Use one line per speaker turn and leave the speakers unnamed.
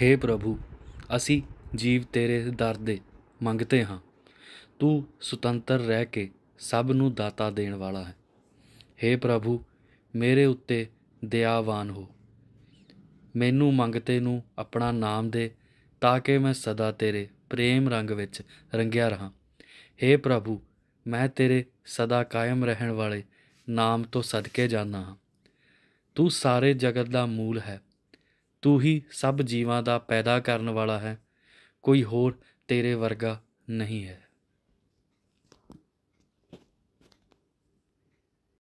हे प्रभु ਅਸੀਂ ਜੀਵ ਤੇਰੇ ਦਰ ਦੇ ਮੰਗਤੇ ਹਾਂ ਤੂੰ ਸੁਤੰਤਰ ਰਹਿ ਕੇ ਸਭ ਨੂੰ ਦਾਤਾ ਦੇਣ ਵਾਲਾ ਹੈ हे प्रभु ਮੇਰੇ ਉੱਤੇ ਦਿਆਵਾਨ ਹੋ ਮੈਨੂੰ ਮੰਗਤੇ ਨੂੰ ਆਪਣਾ ਨਾਮ ਦੇ ਤਾਂ ਕਿ ਮੈਂ ਸਦਾ ਤੇਰੇ ਪ੍ਰੇਮ ਰੰਗ ਵਿੱਚ ਰੰਗਿਆ ਰਹਾ हे प्रभु ਮੈਂ ਤੇਰੇ ਸਦਾ ਕਾਇਮ ਰਹਿਣ ਵਾਲੇ ਨਾਮ ਤੋਂ ਸਦਕੇ ਜਾਣਾ ਹਾਂ ਤੂੰ ਸਾਰੇ ਜਗਤ ਦਾ ਮੂਲ ਹੈ ਤੂੰ ਹੀ ਸਭ ਜੀਵਾਂ ਦਾ ਪੈਦਾ ਕਰਨ ਵਾਲਾ ਹੈ ਕੋਈ ਹੋਰ ਤੇਰੇ ਵਰਗਾ ਨਹੀਂ ਹੈ